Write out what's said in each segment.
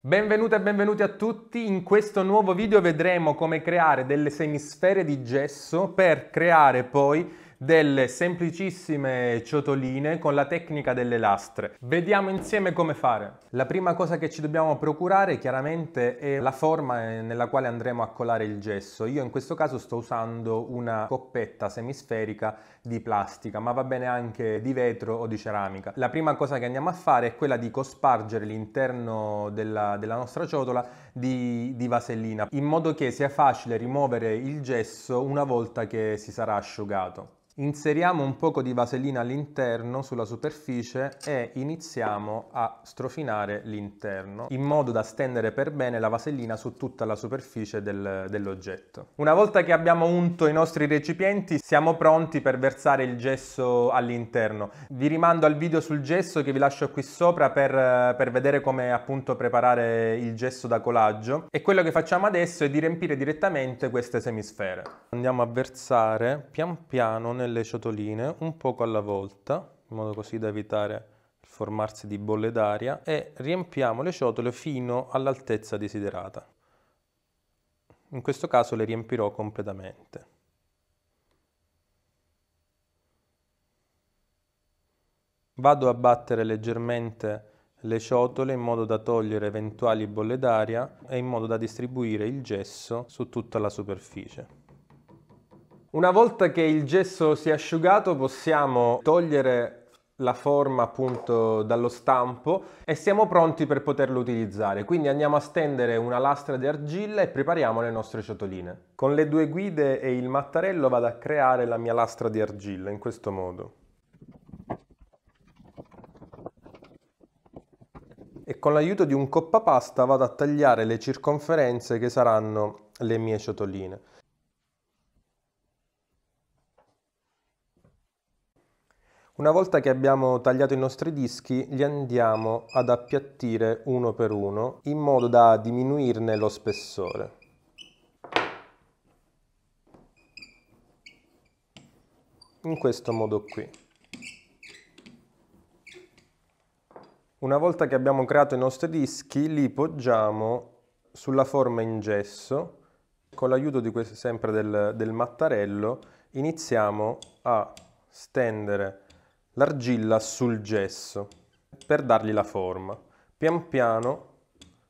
Benvenute e benvenuti a tutti, in questo nuovo video vedremo come creare delle semisfere di gesso per creare poi delle semplicissime ciotoline con la tecnica delle lastre. Vediamo insieme come fare. La prima cosa che ci dobbiamo procurare chiaramente è la forma eh, nella quale andremo a colare il gesso. Io in questo caso sto usando una coppetta semisferica di plastica, ma va bene anche di vetro o di ceramica. La prima cosa che andiamo a fare è quella di cospargere l'interno della, della nostra ciotola di, di, vasellina in modo che sia facile rimuovere il gesso una volta che si sarà asciugato. Inseriamo un poco di vasellina all'interno sulla superficie e iniziamo a strofinare l'interno in modo da stendere per bene la vasellina su tutta la superficie del, dell'oggetto. Una volta che abbiamo unto i nostri recipienti siamo pronti per versare il gesso all'interno. Vi rimando al video sul gesso che vi lascio qui sopra per, per vedere come appunto preparare il gesso da colare formaggio e quello che facciamo adesso è di riempire direttamente queste semisfere. Andiamo a versare pian piano nelle ciotoline, un poco alla volta, in modo così da evitare il formarsi di bolle d'aria e riempiamo le ciotole fino all'altezza desiderata. In questo caso le riempirò completamente. Vado a battere leggermente le ciotole in modo da togliere eventuali bolle d'aria e in modo da distribuire il gesso su tutta la superficie. Una volta che il gesso si è asciugato possiamo togliere la forma appunto dallo stampo e siamo pronti per poterlo utilizzare. Quindi andiamo a stendere una lastra di argilla e prepariamo le nostre ciotoline. Con le due guide e il mattarello vado a creare la mia lastra di argilla in questo modo. e con l'aiuto di un coppapasta vado a tagliare le circonferenze che saranno le mie ciotoline. Una volta che abbiamo tagliato i nostri dischi li andiamo ad appiattire uno per uno in modo da diminuirne lo spessore. In questo modo qui. Una volta che abbiamo creato i nostri dischi, li poggiamo sulla forma in gesso. Con l'aiuto sempre del, del mattarello iniziamo a stendere l'argilla sul gesso per dargli la forma. Pian piano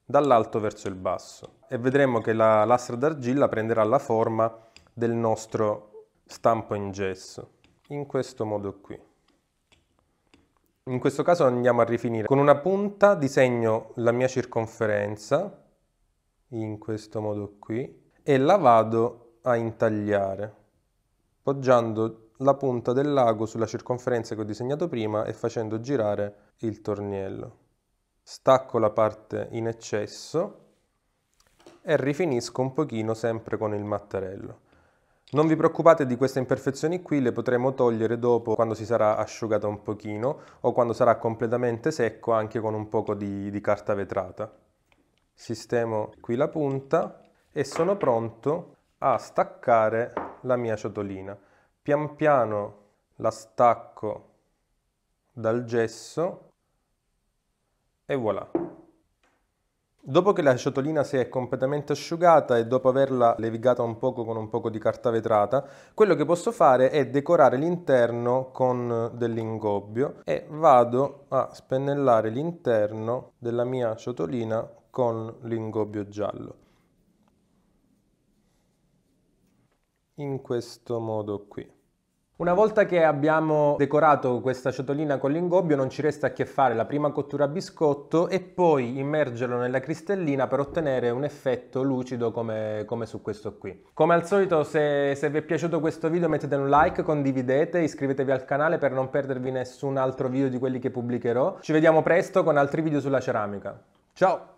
dall'alto verso il basso e vedremo che la lastra d'argilla prenderà la forma del nostro stampo in gesso in questo modo qui in questo caso andiamo a rifinire. Con una punta disegno la mia circonferenza, in questo modo qui, e la vado a intagliare, poggiando la punta del lago sulla circonferenza che ho disegnato prima e facendo girare il torniello. Stacco la parte in eccesso e rifinisco un pochino sempre con il mattarello. Non vi preoccupate di queste imperfezioni qui, le potremo togliere dopo quando si sarà asciugata un pochino o quando sarà completamente secco anche con un poco di, di carta vetrata. Sistemo qui la punta e sono pronto a staccare la mia ciotolina. Pian piano la stacco dal gesso e voilà. Dopo che la ciotolina si è completamente asciugata e dopo averla levigata un poco con un poco di carta vetrata, quello che posso fare è decorare l'interno con dell'ingobbio e vado a spennellare l'interno della mia ciotolina con l'ingobbio giallo. In questo modo qui. Una volta che abbiamo decorato questa ciotolina con l'ingobbio non ci resta che fare la prima cottura a biscotto e poi immergerlo nella cristallina per ottenere un effetto lucido come, come su questo qui. Come al solito se, se, vi è piaciuto questo video mettete un like, condividete, iscrivetevi al canale per non perdervi nessun altro video di quelli che pubblicherò. Ci vediamo presto con altri video sulla ceramica. Ciao!